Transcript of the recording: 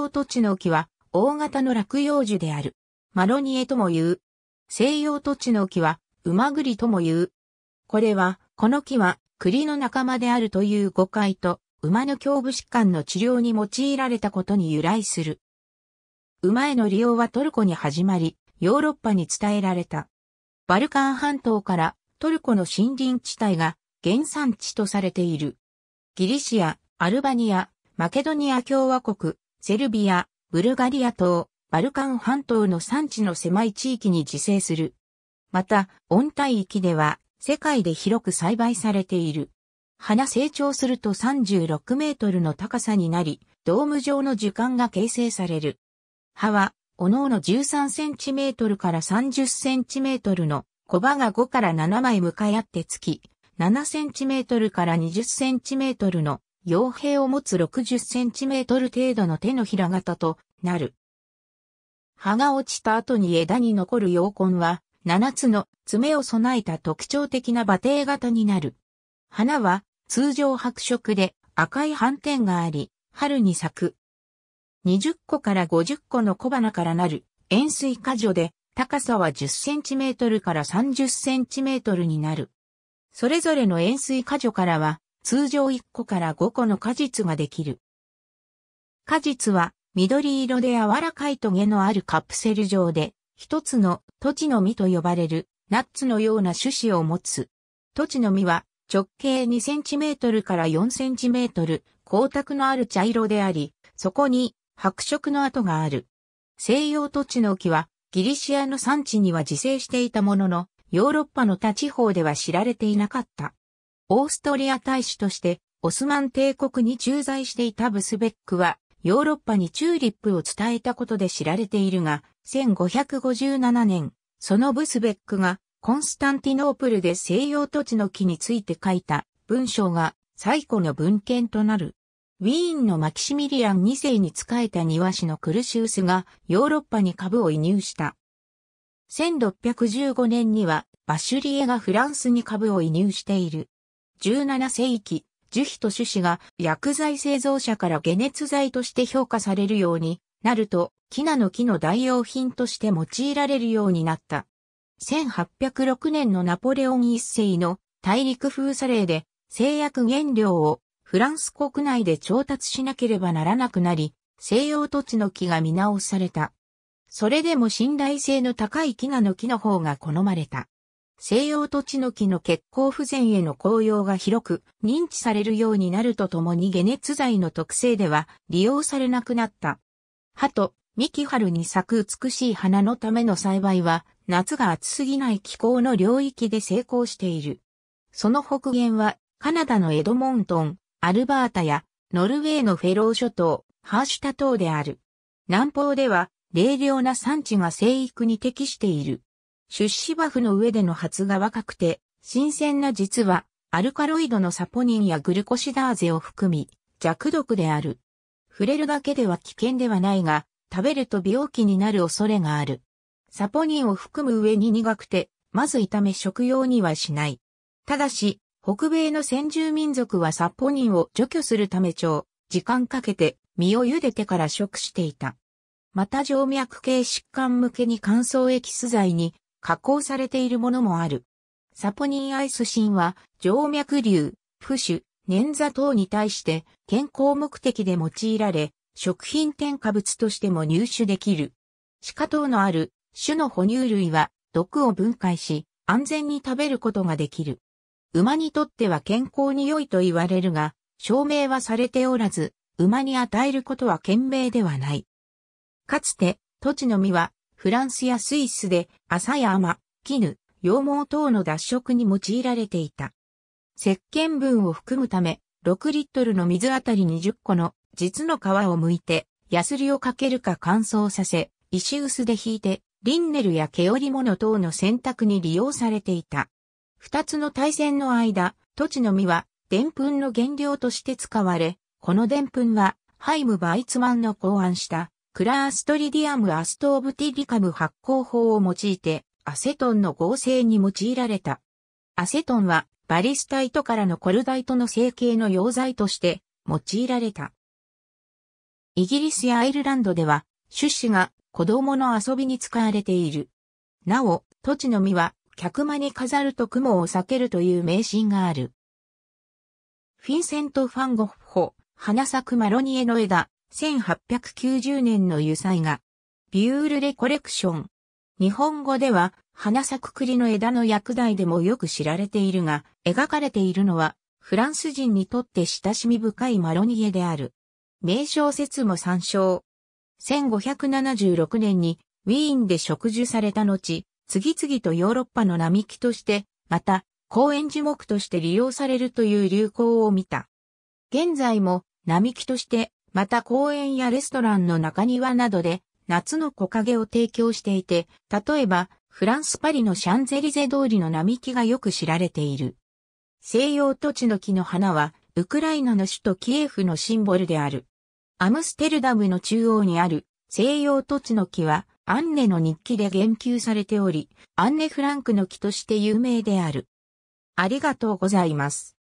洋土地の木は、大型の落葉樹である。マロニエとも言う。西洋土地の木は、馬栗とも言う。これは、この木は、栗の仲間であるという誤解と、馬の胸部疾患の治療に用いられたことに由来する。馬への利用はトルコに始まり、ヨーロッパに伝えられた。バルカン半島からトルコの森林地帯が原産地とされている。ギリシア、アルバニア、マケドニア共和国、セルビア、ブルガリア島、バルカン半島の産地の狭い地域に自生する。また、温帯域では世界で広く栽培されている。花成長すると36メートルの高さになり、ドーム状の樹幹が形成される。葉は、おのおの13センチメートルから30センチメートルの小葉が5から7枚向かい合ってつき、7センチメートルから20センチメートルの傭兵を持つ 60cm 程度の手のひら型となる。葉が落ちた後に枝に残る妖根は、7つの爪を備えた特徴的な馬蹄型になる。花は通常白色で赤い斑点があり、春に咲く。20個から50個の小花からなる円錐果樹で高さは 10cm から 30cm になる。それぞれの円錐果樹からは通常1個から5個の果実ができる。果実は緑色で柔らかいトゲのあるカプセル状で、一つの土地の実と呼ばれるナッツのような種子を持つ。土地の実は直径2センチメートルから4センチメートル、光沢のある茶色であり、そこに白色の跡がある。西洋土地の木はギリシアの産地には自生していたものの、ヨーロッパの他地方では知られていなかった。オーストリア大使としてオスマン帝国に駐在していたブスベックはヨーロッパにチューリップを伝えたことで知られているが、1557年、そのブスベックがコンスタンティノープルで西洋土地の木について書いた文章が最古の文献となる。ウィーンのマキシミリアン2世に仕えた庭師のクルシウスがヨーロッパに株を移入した。1615年にはバシュリエがフランスに株を移入している。17世紀、樹皮と種子が薬剤製造者から解熱剤として評価されるようになると、キナの木の代用品として用いられるようになった。1806年のナポレオン一世の大陸封鎖令で製薬原料をフランス国内で調達しなければならなくなり、西洋土地の木が見直された。それでも信頼性の高いキナの木の方が好まれた。西洋土地の木の血行不全への効用が広く認知されるようになるとともに解熱剤の特性では利用されなくなった。葉と幹春に咲く美しい花のための栽培は夏が暑すぎない気候の領域で成功している。その北限はカナダのエドモントン、アルバータやノルウェーのフェロー諸島、ハーシュタ島である。南方では、冷涼な産地が生育に適している。出資バフの上での発が若くて、新鮮な実は、アルカロイドのサポニンやグルコシダーゼを含み、弱毒である。触れるだけでは危険ではないが、食べると病気になる恐れがある。サポニンを含む上に苦くて、まず炒め食用にはしない。ただし、北米の先住民族はサポニンを除去するため長、時間かけて身を茹でてから食していた。また静脈系疾患向けに乾燥エキス剤に加工されているものもある。サポニンアイスシンは、静脈瘤、浮腫、捻挫等に対して健康目的で用いられ、食品添加物としても入手できる。歯科等のある種の哺乳類は毒を分解し、安全に食べることができる。馬にとっては健康に良いと言われるが、証明はされておらず、馬に与えることは賢明ではない。かつて、土地の実はフランスやスイスで麻や甘、絹、羊毛等の脱色に用いられていた。石鹸分を含むため、6リットルの水あたり20個の実の皮を剥いて、ヤスリをかけるか乾燥させ、石臼で引いて、リンネルや毛織物等の洗濯に利用されていた。二つの対戦の間、土地の実は、でんぷんの原料として使われ、このでんぷんは、ハイム・バイツマンの考案した、クラーストリディアムアストーブティリカム発酵法を用いて、アセトンの合成に用いられた。アセトンは、バリスタイトからのコルダイトの成形の溶剤として用いられた。イギリスやアイルランドでは、種子が子供の遊びに使われている。なお、土地の実は、客間に飾ると雲を避けるという迷信がある。フィンセント・ファンゴッホ、花咲くマロニエの枝、1890年の油彩画、ビュールレコレクション。日本語では、花咲く栗の枝の薬代でもよく知られているが、描かれているのは、フランス人にとって親しみ深いマロニエである。名称説も参照。1576年にウィーンで植樹された後、次々とヨーロッパの並木として、また、公園樹木として利用されるという流行を見た。現在も並木としてまた公園やレストランの中庭などで夏の木陰を提供していて、例えばフランスパリのシャンゼリゼ通りの並木がよく知られている。西洋土地の木の花はウクライナの首都キエフのシンボルである。アムステルダムの中央にある西洋土地の木はアンネの日記で言及されており、アンネ・フランクの木として有名である。ありがとうございます。